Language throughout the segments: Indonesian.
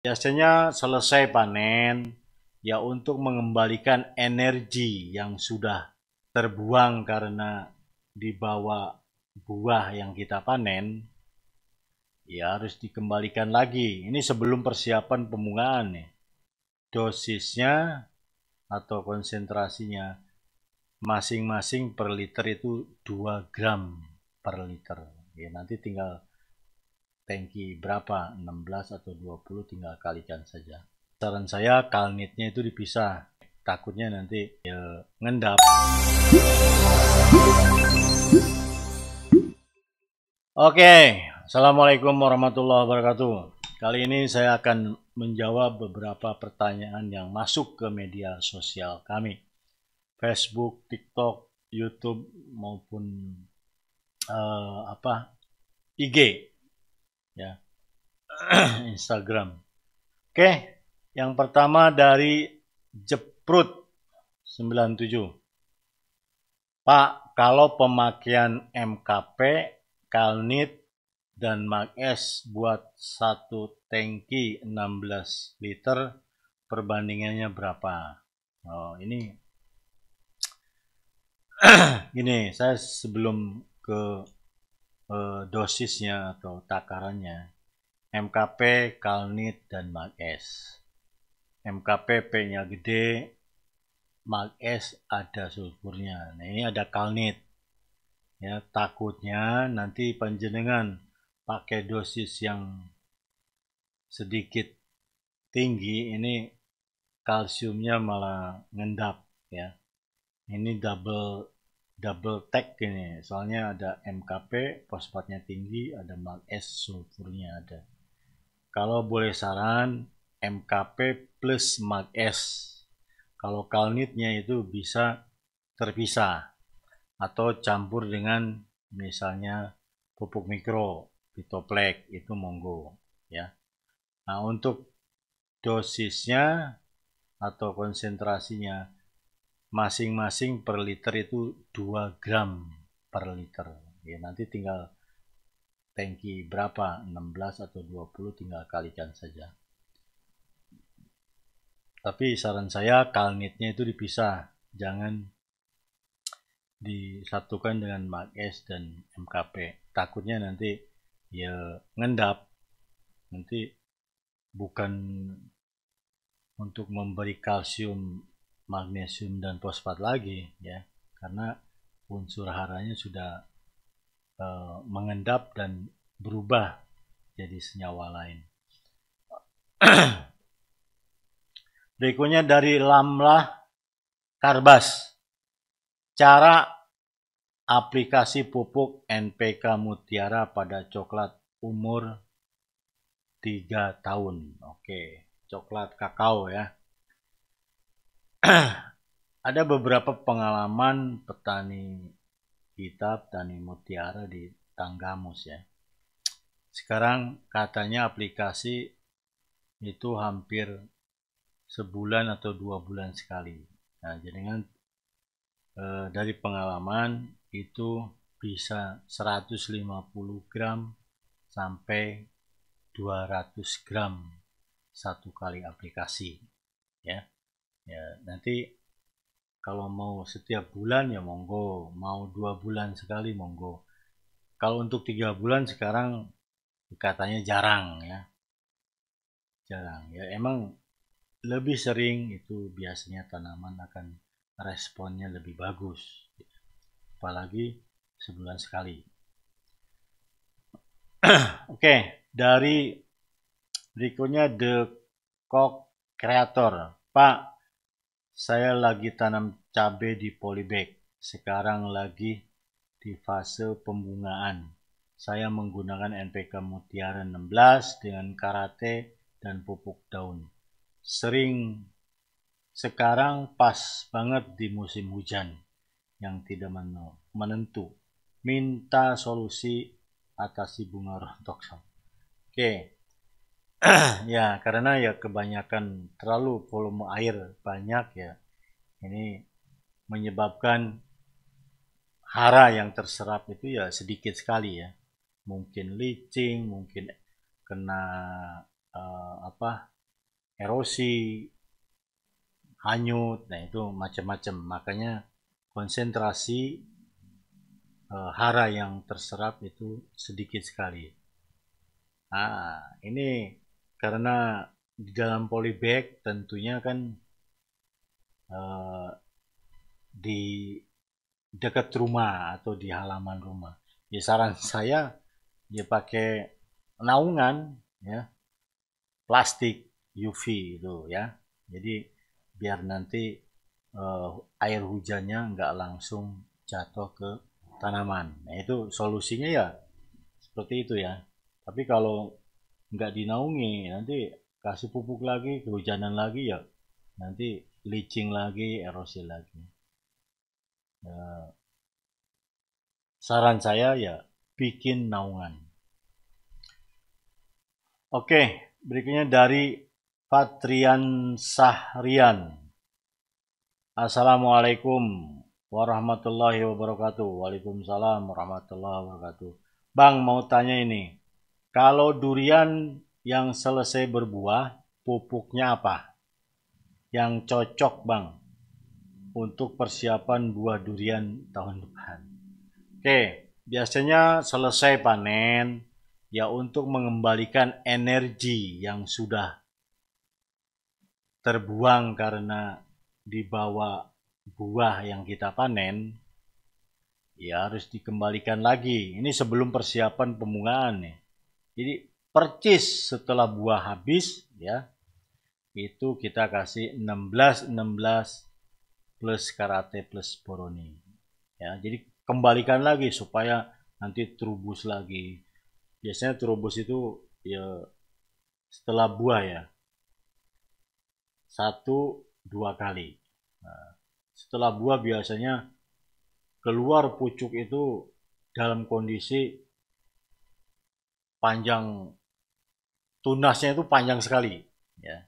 Biasanya selesai panen ya untuk mengembalikan energi yang sudah terbuang karena dibawa buah yang kita panen ya harus dikembalikan lagi. Ini sebelum persiapan pembungaan nih. Dosisnya atau konsentrasinya masing-masing per liter itu 2 gram per liter. Ya nanti tinggal tanki berapa 16 atau 20 tinggal kalikan saja saran saya kalnitnya itu dipisah takutnya nanti ya, ngendap oke okay. assalamualaikum warahmatullahi wabarakatuh kali ini saya akan menjawab beberapa pertanyaan yang masuk ke media sosial kami Facebook, TikTok, YouTube maupun uh, apa IG ya Instagram. Oke, yang pertama dari Jeprut 97. Pak, kalau pemakaian MKP, Kalnit, dan MAGS buat satu tangki 16 liter, perbandingannya berapa? Oh, ini gini, saya sebelum ke Eh, dosisnya atau takarannya. MKP, Kalnit, dan Mag S. MKP P-nya gede, Mag ada sulfurnya. Nah ini ada Kalnit. Ya, takutnya nanti penjenengan pakai dosis yang sedikit tinggi ini kalsiumnya malah ngendap ya. Ini double double tag ini soalnya ada MKP fosfatnya tinggi ada S, sulfurnya ada kalau boleh saran MKP plus mag S, kalau kalnitnya itu bisa terpisah atau campur dengan misalnya pupuk mikro fitoplek itu monggo ya nah untuk dosisnya atau konsentrasinya masing-masing per liter itu 2 gram per liter ya nanti tinggal tangki berapa 16 atau 20 tinggal kalikan saja tapi saran saya kalnitnya itu dipisah jangan disatukan dengan S dan MKP takutnya nanti ya ngendap nanti bukan untuk memberi kalsium magnesium dan fosfat lagi ya karena unsur haranya sudah e, mengendap dan berubah jadi senyawa lain. Berikutnya dari Lamlah Karbas. Cara aplikasi pupuk NPK Mutiara pada coklat umur 3 tahun. Oke, coklat kakao ya. ada beberapa pengalaman petani kita, petani mutiara di Tanggamus ya. Sekarang katanya aplikasi itu hampir sebulan atau dua bulan sekali. Nah, jadi dengan e, eh, dari pengalaman itu bisa 150 gram sampai 200 gram satu kali aplikasi ya ya nanti kalau mau setiap bulan ya monggo mau dua bulan sekali monggo kalau untuk tiga bulan sekarang katanya jarang ya jarang ya emang lebih sering itu biasanya tanaman akan responnya lebih bagus apalagi sebulan sekali oke okay, dari berikutnya the cock creator pak saya lagi tanam cabai di polybag. Sekarang lagi di fase pembungaan. Saya menggunakan NPK Mutiara 16 dengan karate dan pupuk daun. Sering sekarang pas banget di musim hujan yang tidak menentu. Minta solusi atasi bunga rontok. Oke, ya karena ya kebanyakan terlalu volume air banyak ya ini menyebabkan hara yang terserap itu ya sedikit sekali ya mungkin licin mungkin kena uh, apa erosi hanyut nah itu macam-macam makanya konsentrasi uh, hara yang terserap itu sedikit sekali ah ini karena di dalam polybag tentunya kan uh, di dekat rumah atau di halaman rumah ya saran saya dia ya pakai naungan ya plastik UV itu ya jadi biar nanti uh, air hujannya nggak langsung jatuh ke tanaman nah itu solusinya ya seperti itu ya tapi kalau nggak dinaungi nanti kasih pupuk lagi kehujanan lagi ya nanti leaching lagi erosi lagi ya, saran saya ya bikin naungan oke berikutnya dari Patrian Sahrian Assalamualaikum warahmatullahi wabarakatuh Waalaikumsalam warahmatullahi wabarakatuh Bang mau tanya ini kalau durian yang selesai berbuah, pupuknya apa? Yang cocok, Bang, untuk persiapan buah durian tahun depan. Oke, biasanya selesai panen ya untuk mengembalikan energi yang sudah terbuang karena dibawa buah yang kita panen ya harus dikembalikan lagi. Ini sebelum persiapan pembukaan nih. Jadi percis setelah buah habis ya itu kita kasih 16 16 plus karate plus boroni ya jadi kembalikan lagi supaya nanti terubus lagi biasanya terubus itu ya setelah buah ya satu dua kali nah, setelah buah biasanya keluar pucuk itu dalam kondisi panjang tunasnya itu panjang sekali ya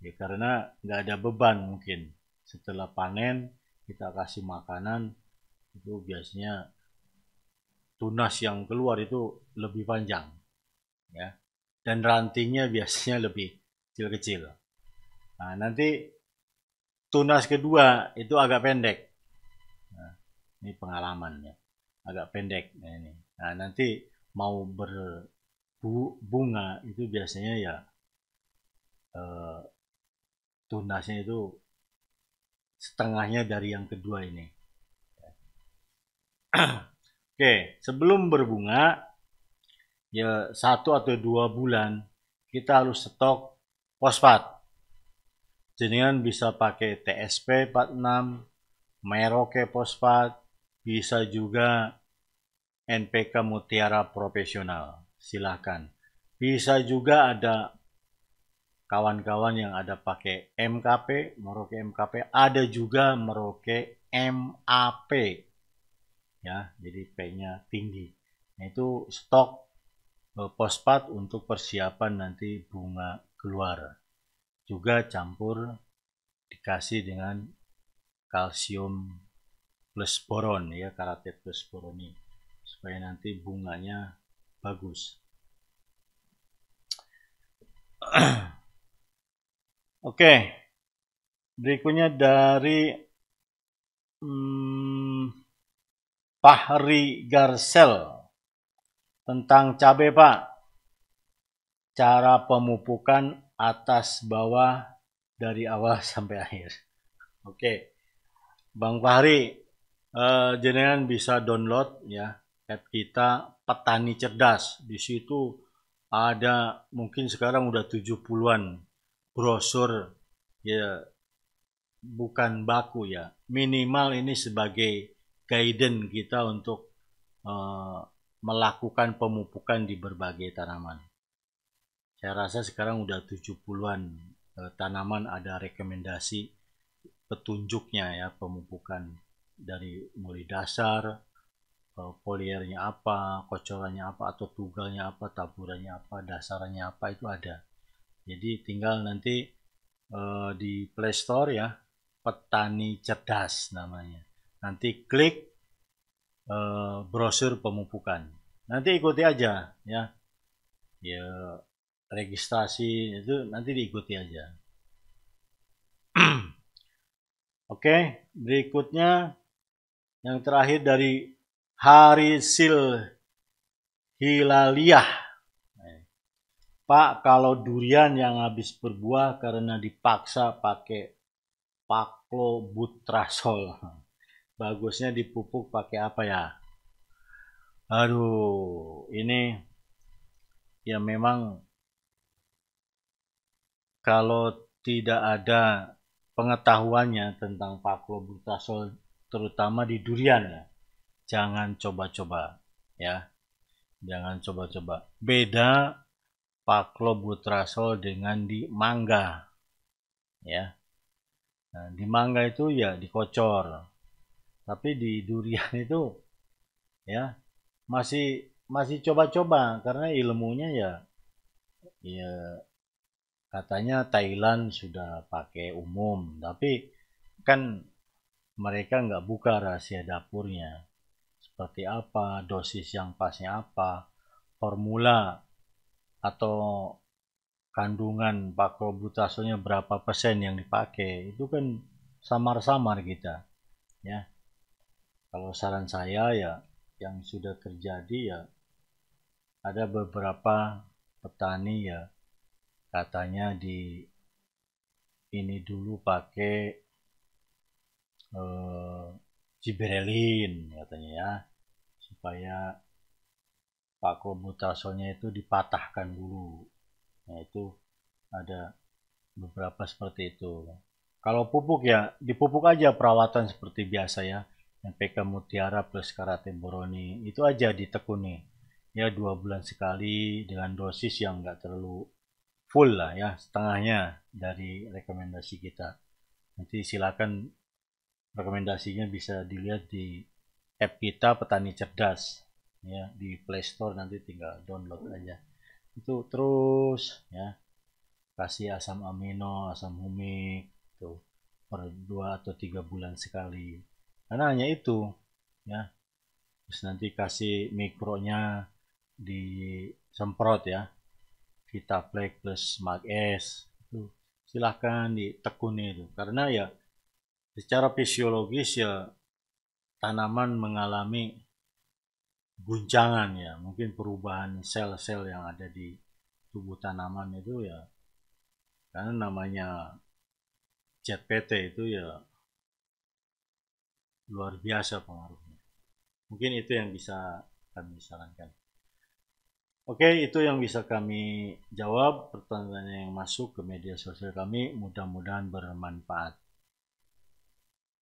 ya karena nggak ada beban mungkin setelah panen kita kasih makanan itu biasanya tunas yang keluar itu lebih panjang ya dan rantingnya biasanya lebih kecil-kecil nah nanti tunas kedua itu agak pendek nah, ini pengalamannya agak pendek nah, ini nah nanti mau berbunga itu biasanya ya eh, tunasnya itu setengahnya dari yang kedua ini. Oke, sebelum berbunga ya satu atau dua bulan kita harus stok fosfat. Jenengan bisa pakai TSP 46, Meroke fosfat, bisa juga NPK Mutiara Profesional. Silahkan. Bisa juga ada kawan-kawan yang ada pakai MKP, Merauke MKP, ada juga Merauke MAP. Ya, jadi P-nya tinggi. Nah, itu stok e, pospat untuk persiapan nanti bunga keluar. Juga campur dikasih dengan kalsium plus boron ya, karatet plus boron ini supaya nanti bunganya bagus. Oke, okay. berikutnya dari hmm, Fahri Garsel tentang cabai pak. Cara pemupukan atas bawah dari awal sampai akhir. Oke, okay. Bang Fahri, uh, jenengan bisa download ya kita petani cerdas. Di situ ada mungkin sekarang udah 70-an brosur ya bukan baku ya. Minimal ini sebagai guidance kita untuk uh, melakukan pemupukan di berbagai tanaman. Saya rasa sekarang udah 70-an eh, tanaman ada rekomendasi petunjuknya ya pemupukan dari mulai dasar Eh, poliernya apa, kocorannya apa, atau tugalnya apa, taburannya apa, dasarnya apa itu ada. Jadi tinggal nanti uh, di Play Store ya, petani cerdas namanya. Nanti klik uh, brosur pemupukan. Nanti ikuti aja ya. Ya registrasi itu nanti diikuti aja. Oke, okay, berikutnya yang terakhir dari hari sil hilaliah. Pak, kalau durian yang habis berbuah karena dipaksa pakai paklo butrasol. Bagusnya dipupuk pakai apa ya? Aduh, ini ya memang kalau tidak ada pengetahuannya tentang paklo butrasol terutama di durian ya jangan coba-coba ya jangan coba-coba beda paklobutrasol dengan di mangga ya nah, di mangga itu ya dikocor tapi di durian itu ya masih masih coba-coba karena ilmunya ya ya katanya Thailand sudah pakai umum tapi kan mereka nggak buka rahasia dapurnya seperti apa, dosis yang pasnya apa, formula atau kandungan pakrobutasonya berapa persen yang dipakai, itu kan samar-samar kita. Ya. Kalau saran saya ya yang sudah terjadi ya ada beberapa petani ya katanya di ini dulu pakai Jibrelin katanya ya supaya paku ultrasoundnya itu dipatahkan dulu nah itu ada beberapa seperti itu kalau pupuk ya dipupuk aja perawatan seperti biasa ya MPK Mutiara plus Karate Boroni itu aja ditekuni ya dua bulan sekali dengan dosis yang nggak terlalu full lah ya setengahnya dari rekomendasi kita nanti silakan rekomendasinya bisa dilihat di app kita petani cerdas ya di Play Store nanti tinggal download aja itu terus ya kasih asam amino asam humik tuh per dua atau tiga bulan sekali karena hanya itu ya terus nanti kasih mikronya disemprot ya kita Play plus Mag S itu silahkan ditekuni itu karena ya secara fisiologis ya tanaman mengalami guncangan ya mungkin perubahan sel-sel yang ada di tubuh tanaman itu ya karena namanya ZPT itu ya luar biasa pengaruhnya mungkin itu yang bisa kami sarankan Oke, itu yang bisa kami jawab pertanyaan yang masuk ke media sosial kami. Mudah-mudahan bermanfaat.